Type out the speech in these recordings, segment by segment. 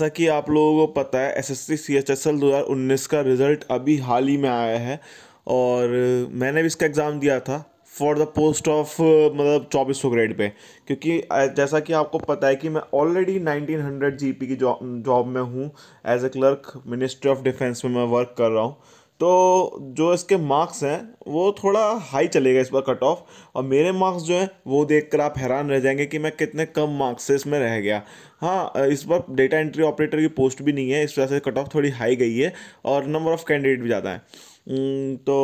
जैसा कि आप लोगों को पता है S S C C H S L दो हज़ार उन्नीस का रिज़ल्ट अभी हाल ही में आया है और मैंने भी इसका एग्ज़ाम दिया था फॉर द पोस्ट ऑफ मतलब चौबीस सौ ग्रेड पे क्योंकि जैसा कि आपको पता है कि मैं already nineteen hundred G P की जॉब जॉब में हूँ as a clerk ministry of defence में मैं वर्क कर रहा हूँ तो जो इसके मार्क्स हैं वो थोड़ा हाई चलेगा इस बार कट ऑफ और मेरे मार्क्स जो हैं वो देख कर आप हैरान रह जाएंगे कि मैं कितने कम मार्क्स से इसमें रह गया हाँ इस बार डेटा एंट्री ऑपरेटर की पोस्ट भी नहीं है इस वजह से कट ऑफ थोड़ी हाई गई है और नंबर ऑफ़ कैंडिडेट भी ज़्यादा है तो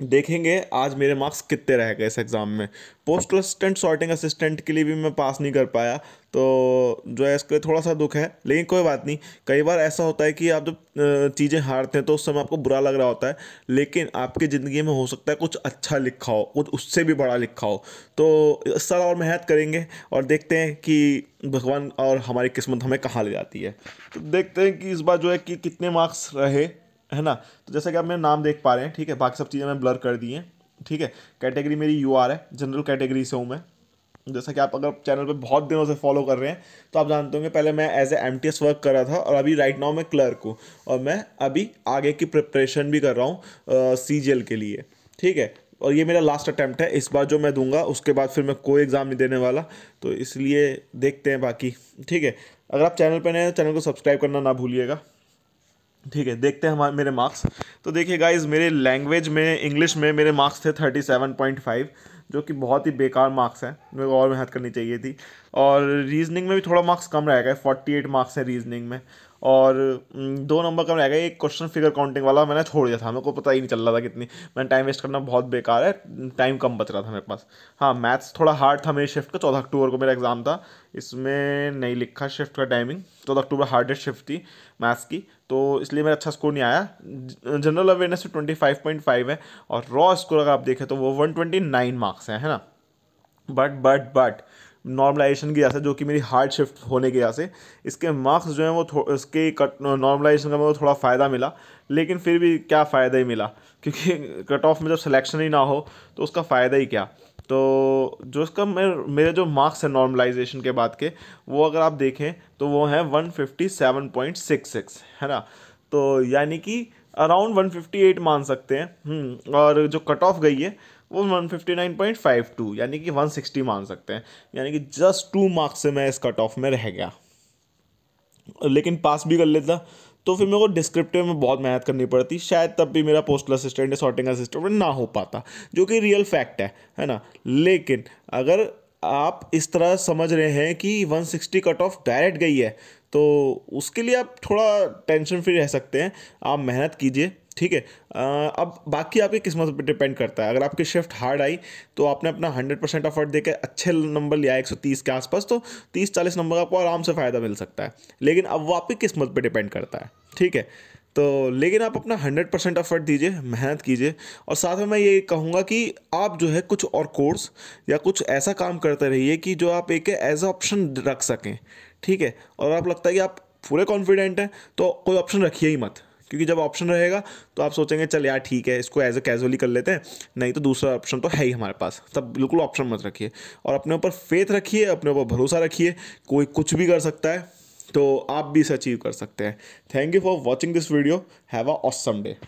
देखेंगे आज मेरे मार्क्स कितने रह गए इस एग्ज़ाम में पोस्टल असिस्टेंट सॉर्टिंग असिस्टेंट के लिए भी मैं पास नहीं कर पाया तो जो है इसके थोड़ा सा दुख है लेकिन कोई बात नहीं कई बार ऐसा होता है कि आप जब चीज़ें हारते हैं तो उस समय आपको बुरा लग रहा होता है लेकिन आपकी ज़िंदगी में हो सकता है कुछ अच्छा लिखा हो कुछ उससे भी बड़ा लिखा हो तो इस साल और मेहनत करेंगे और देखते हैं कि भगवान और हमारी किस्मत हमें कहाँ ले जाती है तो देखते हैं कि इस बार जो है कि कितने मार्क्स रहे है ना तो जैसा कि आप मेरे नाम देख पा रहे हैं ठीक है बाकी सब चीज़ें मैं ब्लर कर दी हैं ठीक है कैटेगरी मेरी यू आर है जनरल कैटेगरी से हूँ मैं जैसा कि आप अगर चैनल पे बहुत दिनों से फॉलो कर रहे हैं तो आप जानते होंगे पहले मैं एज ए एम वर्क कर रहा था और अभी राइट नाउ मैं क्लर्क हूँ और मैं अभी आगे की प्रिपरेशन भी कर रहा हूँ सी uh, के लिए ठीक है और ये मेरा लास्ट अटैम्प्ट है इस बार जो मैं दूंगा उसके बाद फिर मैं कोई एग्ज़ाम नहीं देने वाला तो इसलिए देखते हैं बाकी ठीक है अगर आप चैनल पर नए हैं चैनल तो को सब्सक्राइब करना ना भूलिएगा ठीक है देखते हैं हमारे मेरे मार्क्स तो देखिए गाइज मेरे लैंग्वेज में इंग्लिश में मेरे मार्क्स थे थर्टी सेवन पॉइंट फाइव जो कि बहुत ही बेकार मार्क्स है मेरे को और मेहनत करनी चाहिए थी और रीजनिंग में भी थोड़ा मार्क्स कम रहेगा फोर्टी एट मार्क्स हैं रीजनिंग में और दो नंबर का रह गया एक क्वेश्चन फिगर काउंटिंग वाला मैंने छोड़ दिया था मेरे को पता ही नहीं चल रहा था कितनी मैंने टाइम वेस्ट करना बहुत बेकार है टाइम कम बच रहा था मेरे पास हाँ मैथ्स थोड़ा हार्ड था मेरी शिफ्ट का चौदह अक्टूबर को मेरा एग्ज़ाम था इसमें नहीं लिखा शिफ्ट का टाइमिंग चौदह अक्टूबर हार्डेस्ट शिफ्ट थी मैथ्स की तो इसलिए मेरा अच्छा स्कोर नहीं आया general awareness twenty five point five है और रॉ स्कोर अगर आप देखें तो वो वन ट्वेंटी नाइन मार्क्स हैं है ना बट बट बट नॉर्मलाइजेशन की वजह से जो कि मेरी हार्ड शिफ्ट होने की वजह से इसके मार्क्स जो हैं वो इसके कट नॉर्मलाइजेशन का मेरे मतलब थोड़ा फ़ायदा मिला लेकिन फिर भी क्या फ़ायदा ही मिला क्योंकि कट ऑफ में जब सिलेक्शन ही ना हो तो उसका फ़ायदा ही क्या तो जो इसका मेरे मेरे जो मार्क्स हैं नॉर्मलाइजेशन के बाद के वो अगर आप देखें तो वो हैं सिक्स है ना तो यानी कि अराउंड 158 मान सकते हैं हम्म, और जो कट ऑफ गई है वो 159.52 यानी कि 160 मान सकते हैं यानी कि जस्ट टू मार्क्स से मैं इस कट ऑफ में रह गया लेकिन पास भी कर लेता तो फिर मेरे को डिस्क्रिप्टिव में बहुत मेहनत करनी पड़ती शायद तब भी मेरा पोस्टल असिस्टेंट या सॉर्टिंग असिस्टेंट ना हो पाता जो कि रियल फैक्ट है है ना लेकिन अगर आप इस तरह समझ रहे हैं कि 160 कट ऑफ डायरेक्ट गई है तो उसके लिए आप थोड़ा टेंशन फ्री रह सकते हैं आप मेहनत कीजिए ठीक है अब बाकी आपकी किस्मत पर डिपेंड करता है अगर आपकी शिफ्ट हार्ड आई तो आपने अपना हंड्रेड परसेंट एफर्ट देकर अच्छे नंबर लिया एक सौ तीस के आसपास तो तीस चालीस नंबर का आपको आराम से फ़ायदा मिल सकता है लेकिन अब वो आपकी किस्मत पर डिपेंड करता है ठीक है तो लेकिन आप अपना हंड्रेड परसेंट एफर्ट दीजिए मेहनत कीजिए और साथ में मैं ये कहूँगा कि आप जो है कुछ और कोर्स या कुछ ऐसा काम करते रहिए कि जो आप एक एज ऑप्शन रख सकें ठीक है और आप लगता है कि आप पूरे कॉन्फिडेंट हैं तो कोई ऑप्शन रखिए ही मत क्योंकि जब ऑप्शन रहेगा तो आप सोचेंगे चल यार ठीक है इसको एज अ कैजुअली कर लेते हैं नहीं तो दूसरा ऑप्शन तो है ही हमारे पास तब बिल्कुल ऑप्शन मत रखिए और अपने ऊपर फेथ रखिए अपने ऊपर भरोसा रखिए कोई कुछ भी कर सकता है तो आप भी इसे अचीव कर सकते हैं thank you for watching this video have a awesome day